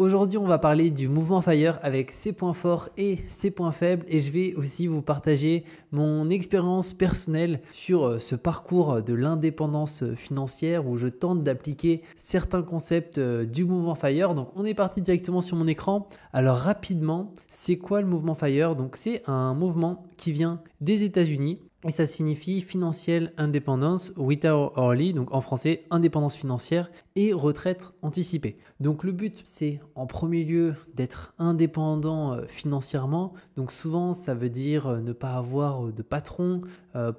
Aujourd'hui, on va parler du mouvement Fire avec ses points forts et ses points faibles et je vais aussi vous partager mon expérience personnelle sur euh, ce parcours de l'indépendance financière où je tente d'appliquer certains concepts euh, du mouvement Fire. Donc on est parti directement sur mon écran. Alors rapidement, c'est quoi le mouvement Fire Donc c'est un mouvement qui vient des États-Unis et ça signifie financière indépendance, Without Early, donc en français indépendance financière et retraite anticipée. Donc le but c'est en premier lieu d'être indépendant euh, financièrement, donc souvent ça veut dire euh, ne pas avoir euh, de patron,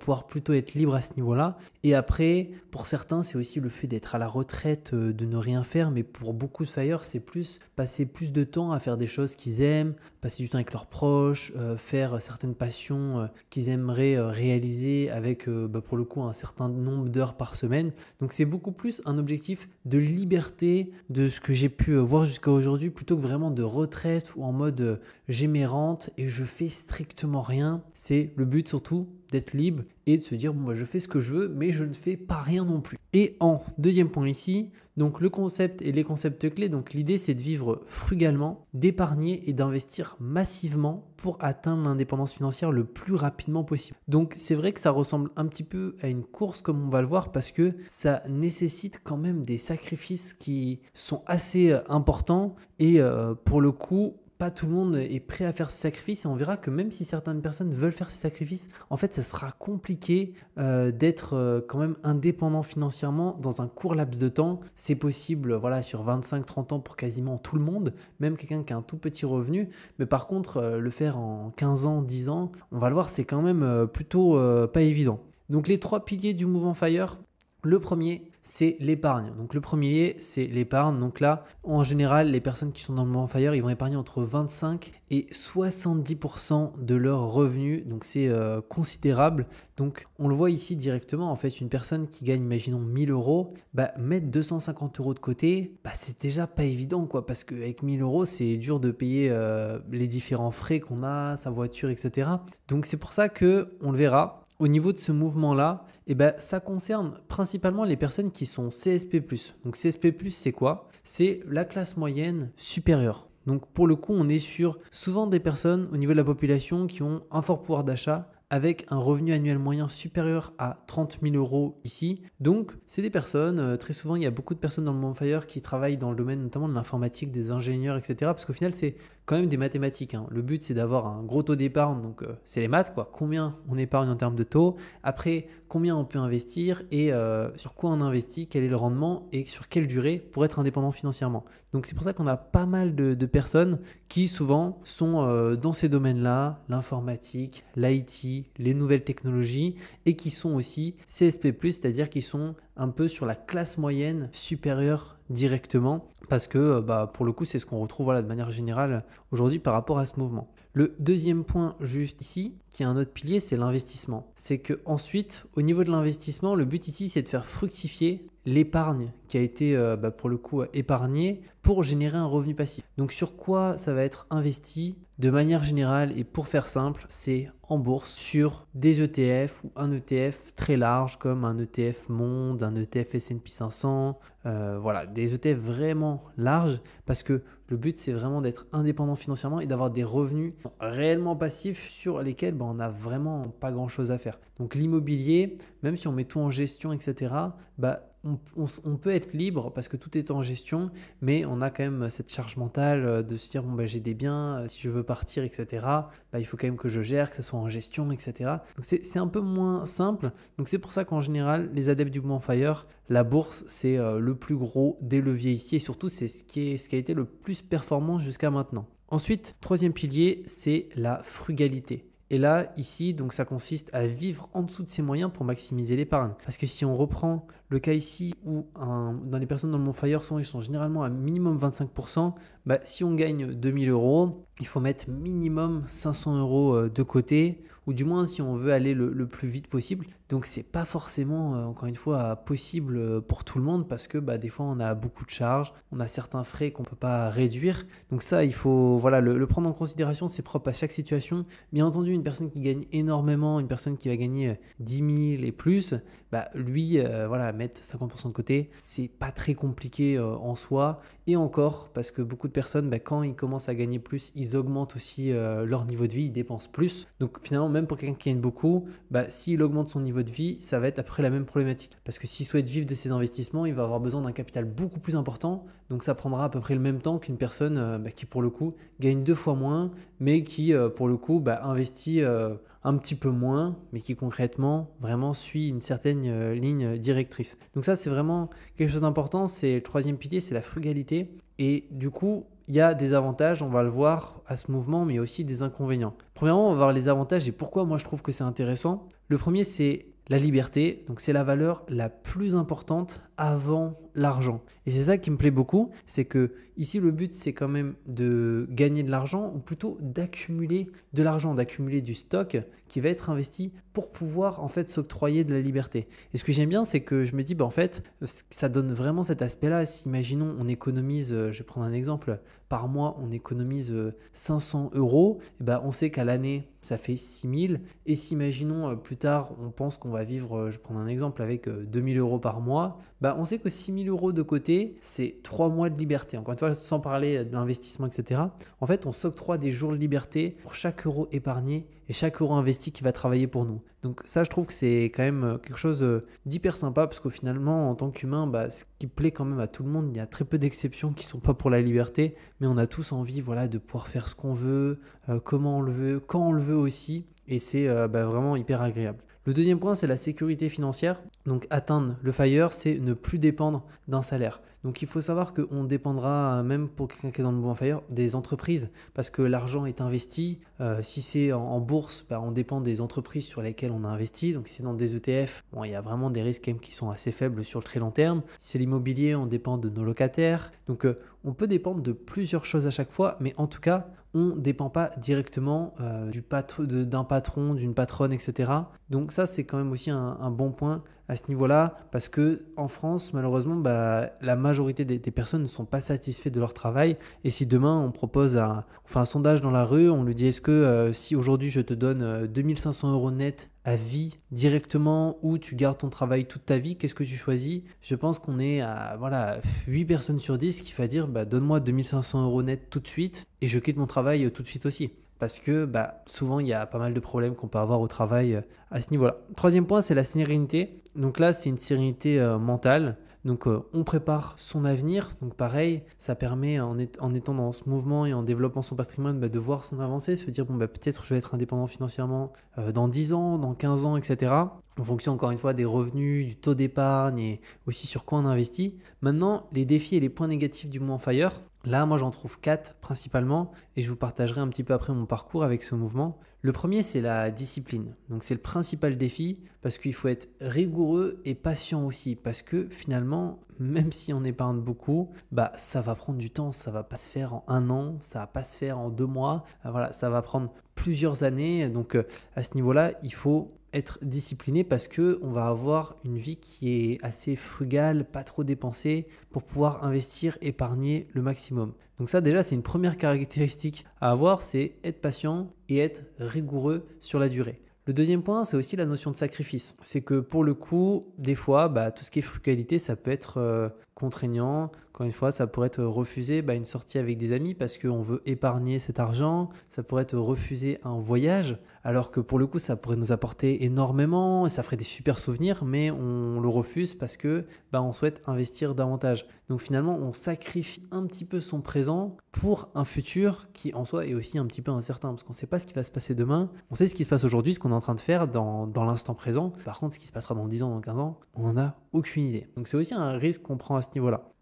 pouvoir plutôt être libre à ce niveau-là. Et après, pour certains c'est aussi le fait d'être à la retraite, de ne rien faire, mais pour beaucoup de fire c'est plus passer plus de temps à faire des choses qu'ils aiment, passer du temps avec leurs proches, euh, faire certaines passions euh, qu'ils aimeraient euh, réaliser avec bah, pour le coup un certain nombre d'heures par semaine. Donc c'est beaucoup plus un objectif de liberté de ce que j'ai pu voir jusqu'à aujourd'hui plutôt que vraiment de retraite ou en mode j'ai mes rentes et je fais strictement rien. C'est le but surtout d'être libre et de se dire bon, moi bah, je fais ce que je veux, mais je ne fais pas rien non plus. Et en deuxième point ici, donc le concept et les concepts clés. Donc l'idée c'est de vivre frugalement, d'épargner et d'investir massivement pour atteindre l'indépendance financière le plus rapidement possible. Donc c'est vrai que ça ressemble un petit peu à une course comme on va le voir parce que ça nécessite quand même des sacrifices qui sont assez euh, importants et euh, pour le coup pas tout le monde est prêt à faire ce sacrifice et on verra que même si certaines personnes veulent faire ces sacrifices, en fait, ça sera compliqué euh, d'être euh, quand même indépendant financièrement dans un court laps de temps. C'est possible, voilà, sur 25-30 ans pour quasiment tout le monde, même quelqu'un qui a un tout petit revenu. Mais par contre, euh, le faire en 15 ans, 10 ans, on va le voir, c'est quand même plutôt pas évident. Donc les trois piliers du mouvement Fire, le premier, c'est l'épargne. Donc le premier, c'est l'épargne. Donc là, en général, les personnes qui sont dans le moment fire, ils vont épargner entre 25 et 70% de leurs revenus. Donc c'est euh, considérable. Donc on le voit ici directement. En fait, une personne qui gagne, imaginons 1000 euros, bah, mettre 250 euros de côté, bah, c'est déjà pas évident, quoi. Parce qu'avec 1000 euros, c'est dur de payer euh, les différents frais qu'on a, sa voiture, etc. Donc c'est pour ça que on le verra au niveau de ce mouvement-là, eh ben, ça concerne principalement les personnes qui sont CSP+. Donc CSP+, c'est quoi C'est la classe moyenne supérieure. Donc pour le coup, on est sur souvent des personnes au niveau de la population qui ont un fort pouvoir d'achat avec un revenu annuel moyen supérieur à 30 000 euros ici. Donc, c'est des personnes, euh, très souvent, il y a beaucoup de personnes dans le Fire qui travaillent dans le domaine notamment de l'informatique, des ingénieurs, etc. Parce qu'au final, c'est quand même des mathématiques. Hein. Le but, c'est d'avoir un gros taux d'épargne, donc euh, c'est les maths, quoi. Combien on épargne en termes de taux, après, combien on peut investir et euh, sur quoi on investit, quel est le rendement et sur quelle durée pour être indépendant financièrement. Donc, c'est pour ça qu'on a pas mal de, personnes qui, souvent, sont dans ces domaines-là, l'informatique, l'IT, les nouvelles technologies, et qui sont aussi CSP+, c'est-à-dire qui sont un peu sur la classe moyenne supérieure directement, parce que euh, bah, pour le coup c'est ce qu'on retrouve de manière générale aujourd'hui par rapport à ce mouvement. Le deuxième point juste ici, qui est un autre pilier, c'est l'investissement. C'est que ensuite, au niveau de l'investissement, le but ici, c'est de faire fructifier l'épargne qui a été euh, bah, pour le coup épargnée pour générer un revenu passif. Donc sur quoi ça va être investi de manière générale et pour faire simple, c'est en bourse sur des ETF ou un ETF très large comme un ETF Monde, un ETF S&P 500, voilà, des ETF vraiment larges parce que le but, c'est vraiment d'être indépendant financièrement et d'avoir des revenus réellement passifs sur lesquels bah, on n'a vraiment pas grand-chose à faire. Donc l'immobilier, même si on met tout en gestion, etc., bah, on, peut être libre parce que tout est en gestion, mais on a quand même cette charge mentale euh, de se dire bon ben j'ai des biens, euh, si je veux partir, etc. Bah, il faut quand même que je gère, que ce soit en gestion, etc. c'est un peu moins simple. Donc c'est pour ça qu'en général les adeptes du Fire, la bourse c'est euh, le plus gros des leviers ici et surtout c'est ce ce qui a été le plus performant jusqu'à maintenant. Ensuite, troisième pilier, c'est la frugalité. Et là, ici, donc ça consiste à vivre en dessous de ses moyens pour maximiser l'épargne. Parce que si on reprend le cas ici où dans les personnes dans le Montfire sont, ils sont généralement à minimum 25%, bah, si on gagne 2000 euros, il faut mettre minimum 500 euros euh, de côté, ou du moins si on veut aller le, plus vite possible. Donc c'est pas forcément, euh, encore une fois, possible euh, pour tout le monde parce que bah, des fois on a beaucoup de charges, on a certains frais qu'on ne peut pas réduire. Donc ça, il faut voilà le, le prendre en considération, c'est propre à chaque situation. Bien entendu, personne qui gagne énormément, une personne qui va gagner 10 euh, 000 et plus, bah, lui, euh, voilà, mettre 50% de côté, c'est pas très compliqué euh, en soi. Et encore, parce que beaucoup de personnes, bah, quand ils commencent à gagner plus, ils augmentent aussi leur niveau de vie, ils dépensent plus. Donc finalement, même pour quelqu'un qui gagne beaucoup, bah, s'il augmente son niveau de vie, ça va être après la même problématique. Parce que s'il souhaite vivre de ses investissements, il va avoir besoin d'un capital beaucoup plus important. Donc ça prendra à peu près le même temps qu'une personne bah, qui, pour le coup, gagne deux fois moins, mais qui, pour le coup, bah, investit euh, un petit peu moins, mais qui concrètement vraiment suit une certaine euh, ligne directrice. Donc ça, c'est vraiment quelque chose d'important. C'est le troisième pilier, c'est la frugalité. Et du coup, il y a des avantages, on va le voir à ce mouvement, mais aussi des inconvénients. Premièrement, on va voir les avantages et pourquoi moi je trouve que c'est intéressant. Le premier, c'est la liberté, donc c'est la valeur la plus importante avant l'argent. Et c'est ça qui me plaît beaucoup, c'est que ici le but c'est quand même de gagner de l'argent ou plutôt d'accumuler de l'argent, d'accumuler du stock qui va être investi pour pouvoir en fait s'octroyer de la liberté. Et ce que j'aime bien c'est que je me dis bah en fait ça donne vraiment cet aspect-là. Si imaginons on économise, euh, je vais prendre un exemple, par mois on économise 500 euh, euros, et eh ben on sait qu'à l'année ça fait 6000 et si imaginons euh, plus tard on pense qu'on va vivre, je vais prendre un exemple avec 2000 euros par mois, bah bah, on sait que 6 000 euros de côté, c'est 3 mois de liberté. Encore une fois, sans parler de l'investissement, etc. En fait, on s'octroie des jours de liberté pour chaque euro épargné et chaque euro investi qui va travailler pour nous. Donc ça, je trouve que c'est quand même euh, quelque chose euh, d'hyper sympa parce qu'au finalement, en tant qu'humain, bah, ce qui plaît quand même à tout le monde, il y a très peu d'exceptions qui ne sont pas pour la liberté, mais on a tous envie voilà, de pouvoir faire ce qu'on veut, euh, comment on le veut, quand on le veut aussi. Et c'est bah, vraiment hyper agréable. Le deuxième point, c'est la sécurité financière. Donc atteindre le FIRE, c'est ne plus dépendre d'un salaire. Donc il faut savoir qu'on dépendra, euh, même pour quelqu'un qui est dans le bon FIRE, des entreprises, parce que l'argent est investi. Euh, si c'est en, bourse, bah, on dépend des entreprises sur lesquelles on a investi. Donc si c'est dans des ETF, bon, il y a vraiment des risques qui sont assez faibles sur le très long terme. Si c'est l'immobilier, on dépend de nos locataires. Donc euh, on peut dépendre de plusieurs choses à chaque fois, mais en tout cas, on ne dépend pas directement euh, du patron, d'un patron, d'une patronne, etc. Donc ça, c'est quand même aussi un bon point à ce niveau-là, parce que en France, malheureusement, bah, la majorité des, personnes ne sont pas satisfaites de leur travail. Et si demain on propose un, fait un sondage dans la rue, on lui dit est-ce que euh, si aujourd'hui je te donne 2500 euh, euros net à vie directement ou tu gardes ton travail toute ta vie, qu'est-ce que tu choisis Je pense qu'on est à voilà 8 personnes sur 10 qui va dire bah, donne-moi 2500 euros net tout de suite et je quitte mon travail euh, tout de suite aussi parce que bah, souvent il y a pas mal de problèmes qu'on peut avoir au travail euh, à ce niveau-là. Troisième point, c'est la sérénité. Donc là, c'est une sérénité euh, mentale. Donc euh, on prépare son avenir. Donc pareil, ça permet en, étant dans ce mouvement et en développant son patrimoine bah, de voir son avancée, se dire bon bah, peut-être je vais être indépendant financièrement dans 10 ans, dans 15 ans, etc. En fonction encore une fois des revenus, du taux d'épargne et aussi sur quoi on investit. Maintenant, les défis et les points négatifs du mouvement Fire, Là, moi, j'en trouve quatre principalement, et je vous partagerai un petit peu après mon parcours avec ce mouvement. Le premier, c'est la discipline. Donc, c'est le principal défi, parce qu'il faut être rigoureux et patient aussi, parce que finalement, même si on épargne beaucoup, bah, ça va prendre du temps, ça va pas se faire en un an, ça va pas se faire en deux mois, voilà, ça va prendre plusieurs années. Donc, euh, à ce niveau-là, il faut être discipliné parce que on va avoir une vie qui est assez frugale, pas trop dépensée pour pouvoir investir, épargner le maximum. Donc ça déjà c'est une première caractéristique à avoir, c'est être patient et être rigoureux sur la durée. Le deuxième point, c'est aussi la notion de sacrifice. C'est que pour le coup, des fois, bah, tout ce qui est frugalité, ça peut être euh, contraignant. Encore une fois, ça pourrait être refuser bah, une sortie avec des amis parce qu'on veut épargner cet argent. Ça pourrait être refuser un voyage, alors que pour le coup, ça pourrait nous apporter énormément, et ça ferait des super souvenirs, mais on le refuse parce que bah, on souhaite investir davantage. Donc finalement, on sacrifie un petit peu son présent pour un futur qui en soi est aussi un petit peu incertain, parce qu'on ne sait pas ce qui va se passer demain. On sait ce qui se passe aujourd'hui, ce qu'on est en train de faire dans, dans l'instant présent. Par contre, ce qui se passera dans 10 ans, dans 15 ans, on n'en a aucune idée. Donc c'est aussi un risque qu'on prend à ce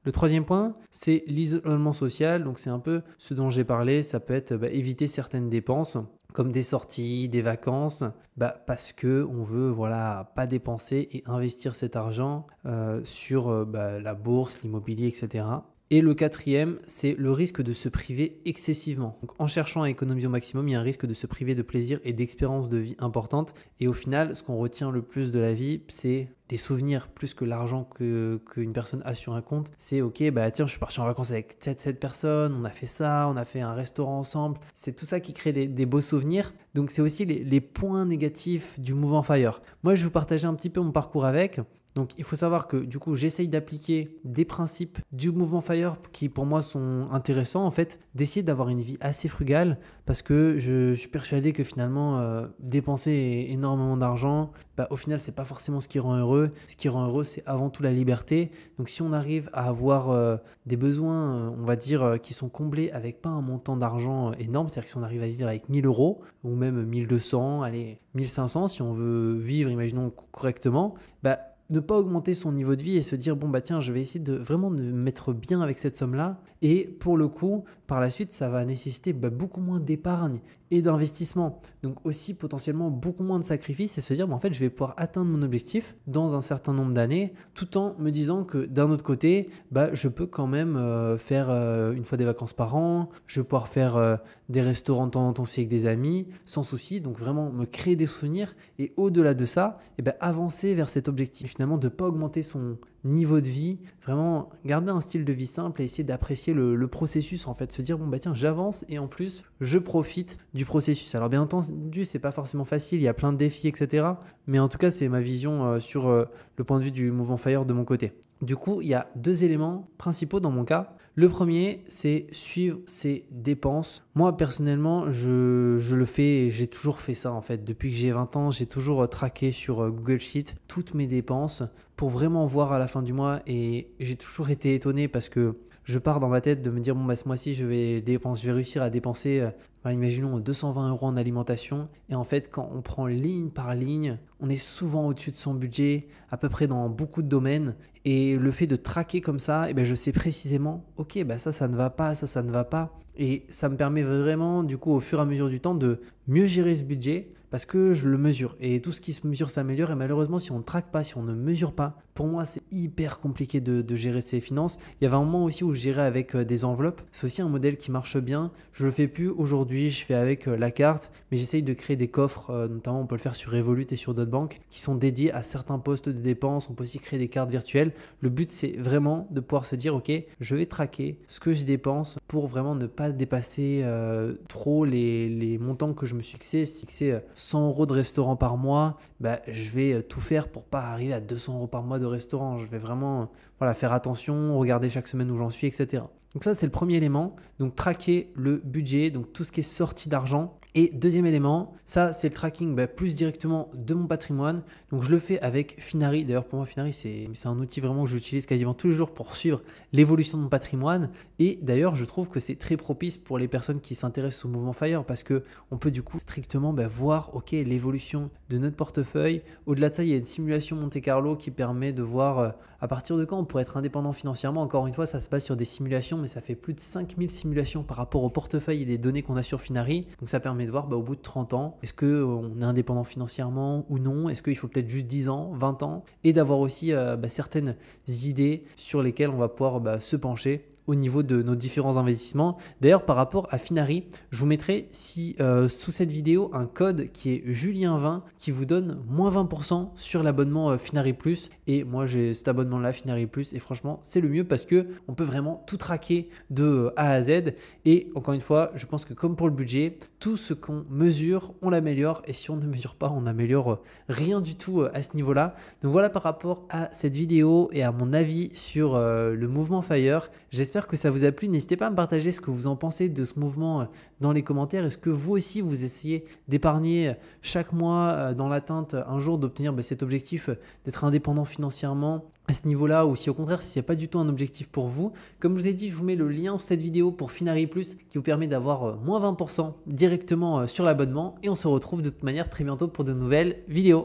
le troisième point, c'est l'isolement social. Donc c'est un peu ce dont j'ai parlé. Ça peut être bah, éviter certaines dépenses comme des sorties, des vacances, bah, parce que on veut voilà pas dépenser et investir cet argent euh, sur euh, bah, la bourse, l'immobilier, etc. Et le quatrième, c'est le risque de se priver excessivement. en cherchant à économiser au maximum, il y a un risque de se priver de plaisir et d'expériences de vie importantes. Et au final, ce qu'on retient le plus de la vie, c'est des souvenirs plus que l'argent qu'une personne a sur un compte. C'est ok, bah tiens, je suis parti en vacances avec cette, cette personne, on a fait ça, on a fait un restaurant ensemble. C'est tout ça qui crée des, beaux souvenirs. Donc, c'est aussi les, les points négatifs du Mouvement Fire. Moi, je vais vous partager un petit peu mon parcours avec. Donc il faut savoir que du coup j'essaye d'appliquer des principes du mouvement FIRE qui pour moi sont intéressants en fait, d'essayer d'avoir une vie assez frugale parce que je, suis persuadé que finalement euh, dépenser énormément d'argent, bah, au final c'est pas forcément ce qui rend heureux. Ce qui rend heureux c'est avant tout la liberté. Donc si on arrive à avoir euh, des besoins, euh, on va dire, qui sont comblés avec pas un montant d'argent énorme, c'est-à-dire que si on arrive à vivre avec 1000 euros ou même 1200, allez 1500 si on veut vivre, imaginons correctement, bah ne pas augmenter son niveau de vie et se dire bon bah tiens je vais essayer de vraiment me mettre bien avec cette somme là et pour le coup par la suite ça va nécessiter bah, beaucoup moins d'épargne et d'investissement. Donc aussi potentiellement beaucoup moins de sacrifices et se dire, bah, en fait, je vais pouvoir atteindre mon objectif dans un certain nombre d'années, tout en me disant que d'un autre côté, bah, je peux quand même euh, faire euh, une fois des vacances par an, je vais pouvoir faire euh, des restaurants de temps en temps aussi avec des amis, sans souci. Donc vraiment me créer des souvenirs et au-delà de ça, et eh bien avancer vers cet objectif. finalement, de ne pas augmenter son, niveau de vie, vraiment garder un style de vie simple et essayer d'apprécier le, processus en fait, se dire bon bah tiens j'avance et en plus je profite du processus. Alors bien entendu c'est pas forcément facile, il y a plein de défis etc. Mais en tout cas c'est ma vision euh, sur euh, le point de vue du mouvement Fire de mon côté. Du coup, il y a deux éléments principaux dans mon cas. Le premier, c'est suivre ses dépenses. Moi, personnellement, je, le fais, j'ai toujours fait ça en fait. Depuis que j'ai 20 ans, j'ai toujours euh, traqué sur euh, Google Sheet toutes mes dépenses pour vraiment voir à la fin du mois. Et j'ai toujours été étonné parce que je pars dans ma tête de me dire, bon, bah, ce mois-ci, je vais, je vais réussir à dépenser euh, imaginons 220 euh, euros en alimentation, et en fait, quand on prend ligne par ligne, on est souvent au-dessus de son budget, à peu près dans beaucoup de domaines, et le fait de traquer comme ça, et eh ben, je sais précisément, ok, bah ça, ça ne va pas, ça, ça ne va pas, et ça me permet vraiment, du coup, au fur et à mesure du temps, de mieux gérer ce budget, parce que je le mesure, et tout ce qui se mesure s'améliore, et malheureusement, si on ne traque pas, si on ne mesure pas, pour moi, c'est hyper compliqué de, gérer ses finances. Il y avait un moment aussi où je gérais avec euh, des enveloppes, c'est aussi un modèle qui marche bien, je le fais plus aujourd'hui aujourd'hui, je fais avec euh, la carte, mais j'essaye de créer des coffres, euh, notamment on peut le faire sur Revolut et sur d'autres banques, qui sont dédiés à certains postes de dépenses. On peut aussi créer des cartes virtuelles. Le but, c'est vraiment de pouvoir se dire, ok, je vais traquer ce que je dépense pour vraiment ne pas dépasser euh, trop les, montants que je me suis fixé. Si c'est 100 euros de restaurant par mois, bah, je vais tout faire pour pas arriver à 200 euros par mois de restaurant. Je vais vraiment voilà, faire attention, regarder chaque semaine où j'en suis, etc. Donc ça, c'est le premier élément. Donc traquer le budget, donc tout ce qui est sortie d'argent et deuxième élément, ça c'est le tracking bah, plus directement de mon patrimoine. Donc je le fais avec Finari. D'ailleurs pour moi Finari c'est un outil vraiment que j'utilise quasiment tous les jours pour suivre l'évolution de mon patrimoine. Et d'ailleurs je trouve que c'est très propice pour les personnes qui s'intéressent au mouvement Fire parce que on peut du coup strictement bah, voir ok l'évolution de notre portefeuille. Au-delà de ça il y a une simulation Monte Carlo qui permet de voir euh, à partir de quand on pourrait être indépendant financièrement. Encore une fois ça se passe sur des simulations mais ça fait plus de 5000 simulations par rapport au portefeuille et des données qu'on a sur Finari. Donc ça permet de voir, bah, au bout de 30 ans, est-ce qu'on euh, est indépendant financièrement ou non Est-ce qu'il faut peut-être juste 10 ans, 20 ans Et d'avoir aussi euh, bah, certaines idées sur lesquelles on va pouvoir bah, se pencher niveau de nos différents investissements. D'ailleurs, par rapport à Finari, je vous mettrai si euh, sous cette vidéo un code qui est Julien20 qui vous donne moins 20% sur l'abonnement euh, Finari Plus. Et moi, j'ai cet abonnement-là, Finari Plus, et franchement, c'est le mieux parce que on peut vraiment tout traquer de euh, A à Z. Et encore une fois, je pense que comme pour le budget, tout ce qu'on mesure, on l'améliore. Et si on ne mesure pas, on n'améliore rien du tout à ce niveau-là. Donc voilà par rapport à cette vidéo et à mon avis sur le mouvement Fire. J'espère que ça vous a plu. N'hésitez pas à me partager ce que vous en pensez de ce mouvement euh, dans les commentaires. Est-ce que vous aussi, vous essayez d'épargner euh, chaque mois euh, dans l'atteinte un jour d'obtenir bah, cet objectif d'être indépendant financièrement à ce niveau-là ou si au contraire, s'il n'y a pas du tout un objectif pour vous. Comme je vous ai dit, je vous mets le lien sous cette vidéo pour Finari Plus qui vous permet d'avoir moins 20% directement sur l'abonnement et on se retrouve de toute manière très bientôt pour de nouvelles vidéos.